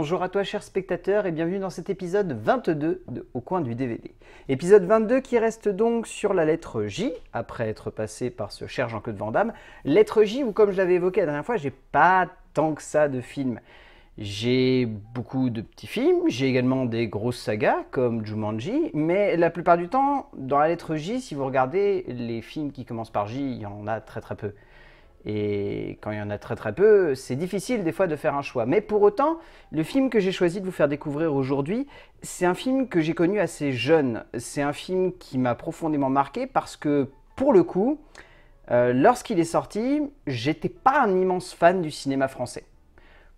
Bonjour à toi chers spectateurs et bienvenue dans cet épisode 22 de Au coin du DVD. Épisode 22 qui reste donc sur la lettre J, après être passé par ce cher Jean-Claude Van Damme. Lettre J où comme je l'avais évoqué la dernière fois, j'ai pas tant que ça de films. J'ai beaucoup de petits films, j'ai également des grosses sagas comme Jumanji, mais la plupart du temps, dans la lettre J, si vous regardez les films qui commencent par J, il y en a très très peu. Et quand il y en a très très peu, c'est difficile des fois de faire un choix. Mais pour autant, le film que j'ai choisi de vous faire découvrir aujourd'hui, c'est un film que j'ai connu assez jeune. C'est un film qui m'a profondément marqué parce que pour le coup, euh, lorsqu'il est sorti, j'étais pas un immense fan du cinéma français.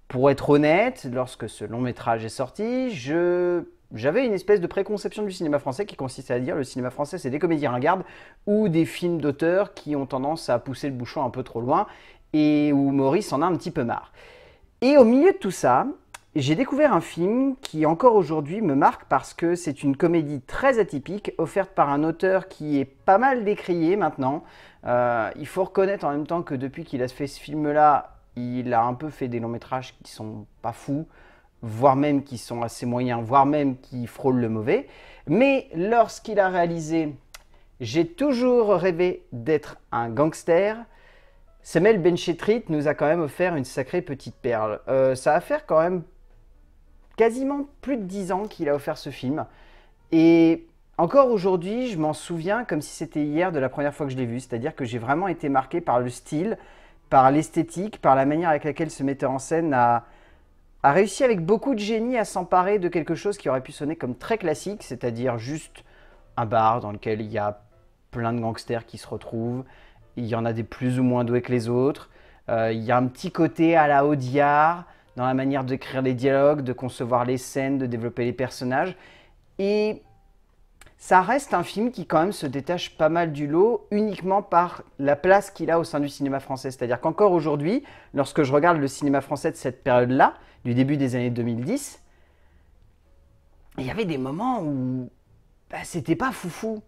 Pour être honnête, lorsque ce long métrage est sorti, je j'avais une espèce de préconception du cinéma français qui consistait à dire le cinéma français c'est des comédies ringardes ou des films d'auteurs qui ont tendance à pousser le bouchon un peu trop loin et où Maurice en a un petit peu marre. Et au milieu de tout ça, j'ai découvert un film qui encore aujourd'hui me marque parce que c'est une comédie très atypique offerte par un auteur qui est pas mal décrié maintenant. Euh, il faut reconnaître en même temps que depuis qu'il a fait ce film-là, il a un peu fait des longs métrages qui sont pas fous voire même qui sont assez moyens, voire même qui frôlent le mauvais. Mais lorsqu'il a réalisé J'ai toujours rêvé d'être un gangster, Semel Benchetrit nous a quand même offert une sacrée petite perle. Euh, ça va faire quand même quasiment plus de dix ans qu'il a offert ce film. Et encore aujourd'hui, je m'en souviens comme si c'était hier de la première fois que je l'ai vu. C'est-à-dire que j'ai vraiment été marqué par le style, par l'esthétique, par la manière avec laquelle se metteur en scène a, a réussi avec beaucoup de génie à s'emparer de quelque chose qui aurait pu sonner comme très classique, c'est-à-dire juste un bar dans lequel il y a plein de gangsters qui se retrouvent, il y en a des plus ou moins doués que les autres, euh, il y a un petit côté à la Audiard dans la manière d'écrire les dialogues, de concevoir les scènes, de développer les personnages, et ça reste un film qui quand même se détache pas mal du lot uniquement par la place qu'il a au sein du cinéma français. C'est-à-dire qu'encore aujourd'hui, lorsque je regarde le cinéma français de cette période-là, du début des années 2010, il y avait des moments où bah, c'était pas foufou.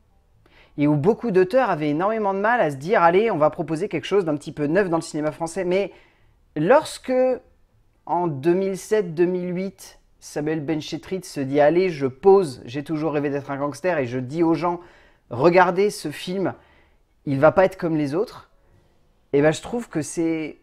Et où beaucoup d'auteurs avaient énormément de mal à se dire allez, on va proposer quelque chose d'un petit peu neuf dans le cinéma français. Mais lorsque, en 2007-2008, Samuel Benchetrit se dit allez, je pose, j'ai toujours rêvé d'être un gangster et je dis aux gens regardez ce film, il va pas être comme les autres. Et eh ben je trouve que c'est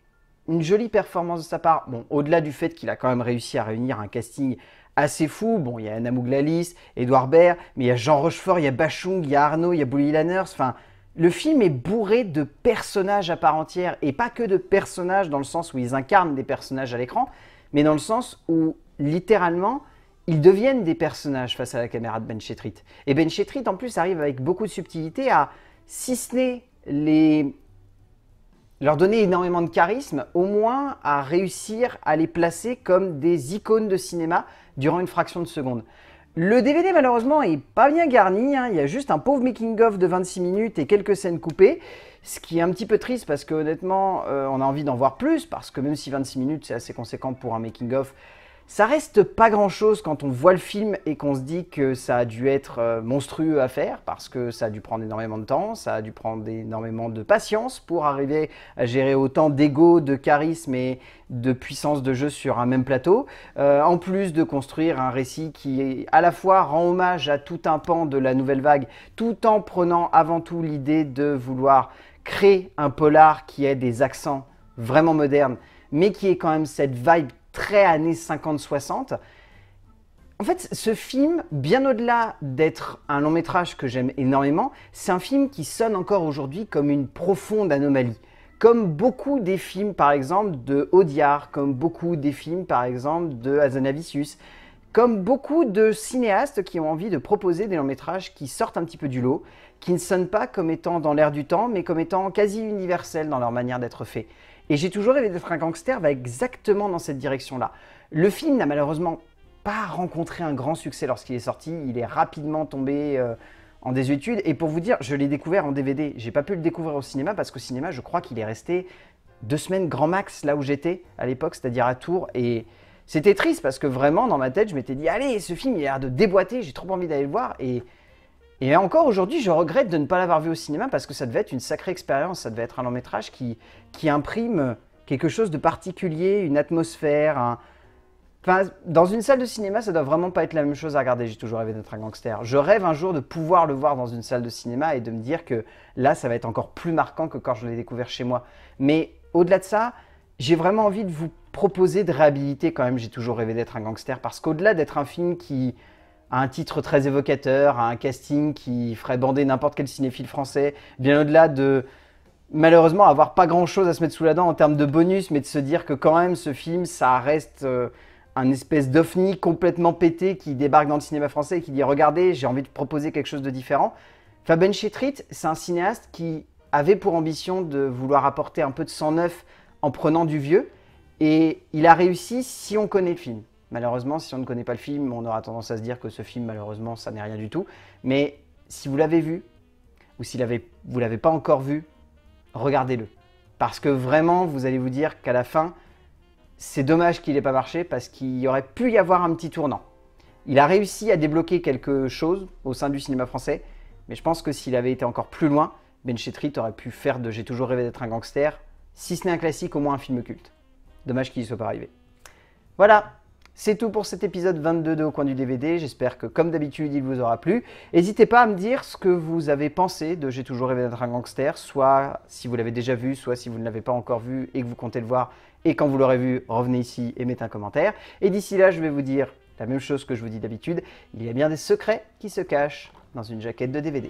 une jolie performance de sa part. Bon, au-delà du fait qu'il a quand même réussi à réunir un casting assez fou. Bon, il y a Anna Mouglalis, Edouard Baird, mais il y a Jean Rochefort, il y a Bachung, il y a Arnaud, il y a Bully Lanners. Enfin, le film est bourré de personnages à part entière et pas que de personnages dans le sens où ils incarnent des personnages à l'écran, mais dans le sens où littéralement, ils deviennent des personnages face à la caméra de Ben Chetrit. Et Ben Chetrit, en plus, arrive avec beaucoup de subtilité à, si ce n'est les... leur donner énormément de charisme, au moins à réussir à les placer comme des icônes de cinéma durant une fraction de seconde. Le DVD malheureusement est pas bien garni, hein. il y a juste un pauvre making-of de 26 minutes et quelques scènes coupées, ce qui est un petit peu triste parce que honnêtement euh, on a envie d'en voir plus, parce que même si 26 minutes c'est assez conséquent pour un making-of, ça reste pas grand chose quand on voit le film et qu'on se dit que ça a dû être euh, monstrueux à faire parce que ça a dû prendre énormément de temps, ça a dû prendre énormément de patience pour arriver à gérer autant d'ego, de charisme et de puissance de jeu sur un même plateau. Euh, en plus de construire un récit qui à la fois rend hommage à tout un pan de la nouvelle vague tout en prenant avant tout l'idée de vouloir créer un polar qui ait des accents vraiment modernes mais qui ait quand même cette vibe très années 50-60. En fait, ce film, bien au-delà d'être un long métrage que j'aime énormément, c'est un film qui sonne encore aujourd'hui comme une profonde anomalie. Comme beaucoup des films, par exemple, de Audiard, comme beaucoup des films, par exemple, de Azanavicius, comme beaucoup de cinéastes qui ont envie de proposer des longs métrages qui sortent un petit peu du lot, qui ne sonnent pas comme étant dans l'air du temps, mais comme étant quasi universels dans leur manière d'être faits. Et j'ai toujours rêvé d'être un gangster va exactement dans cette direction-là. Le film n'a malheureusement pas rencontré un grand succès lorsqu'il est sorti. Il est rapidement tombé euh, en désuétude. Et pour vous dire, je l'ai découvert en DVD. J'ai pas pu le découvrir au cinéma parce qu'au cinéma, je crois qu'il est resté deux semaines grand max là où j'étais à l'époque, c'est-à-dire à Tours. Et c'était triste parce que vraiment, dans ma tête, je m'étais dit Allez, ce film, il a l'air de déboîter. J'ai trop envie d'aller le voir. Et et encore aujourd'hui, je regrette de ne pas l'avoir vu au cinéma parce que ça devait être une sacrée expérience, ça devait être un long métrage qui, qui imprime quelque chose de particulier, une atmosphère. Enfin, dans une salle de cinéma, ça doit vraiment pas être la même chose à regarder. J'ai toujours rêvé d'être un gangster. Je rêve un jour de pouvoir le voir dans une salle de cinéma et de me dire que là, ça va être encore plus marquant que quand je l'ai découvert chez moi. Mais au-delà de ça, j'ai vraiment envie de vous proposer de réhabiliter quand même J'ai toujours rêvé d'être un gangster parce qu'au-delà d'être un film qui à un titre très évocateur, à un casting qui ferait bander n'importe quel cinéphile français, bien au-delà de malheureusement avoir pas grand-chose à se mettre sous la dent en termes de bonus, mais de se dire que quand même ce film, ça reste euh, un espèce d'ovni complètement pété qui débarque dans le cinéma français et qui dit regardez, j'ai envie de proposer quelque chose de différent. Faben Chetrit, c'est un cinéaste qui avait pour ambition de vouloir apporter un peu de sang neuf en prenant du vieux, et il a réussi si on connaît le film. Malheureusement, si on ne connaît pas le film, on aura tendance à se dire que ce film, malheureusement, ça n'est rien du tout. Mais si vous l'avez vu, ou si vous l'avez pas encore vu, regardez-le. Parce que vraiment, vous allez vous dire qu'à la fin, c'est dommage qu'il n'ait pas marché, parce qu'il aurait pu y avoir un petit tournant. Il a réussi à débloquer quelque chose au sein du cinéma français, mais je pense que s'il avait été encore plus loin, Ben Chetrit aurait pu faire de J'ai toujours rêvé d'être un gangster, si ce n'est un classique, au moins un film culte. Dommage qu'il ne soit pas arrivé. Voilà, c'est tout pour cet épisode 22 de Au coin du DVD. J'espère que, comme d'habitude, il vous aura plu. N'hésitez pas à me dire ce que vous avez pensé de J'ai toujours rêvé d'être un gangster, soit si vous l'avez déjà vu, soit si vous ne l'avez pas encore vu et que vous comptez le voir. Et quand vous l'aurez vu, revenez ici et mettez un commentaire. Et d'ici là, je vais vous dire la même chose que je vous dis d'habitude. Il y a bien des secrets qui se cachent dans une jaquette de DVD.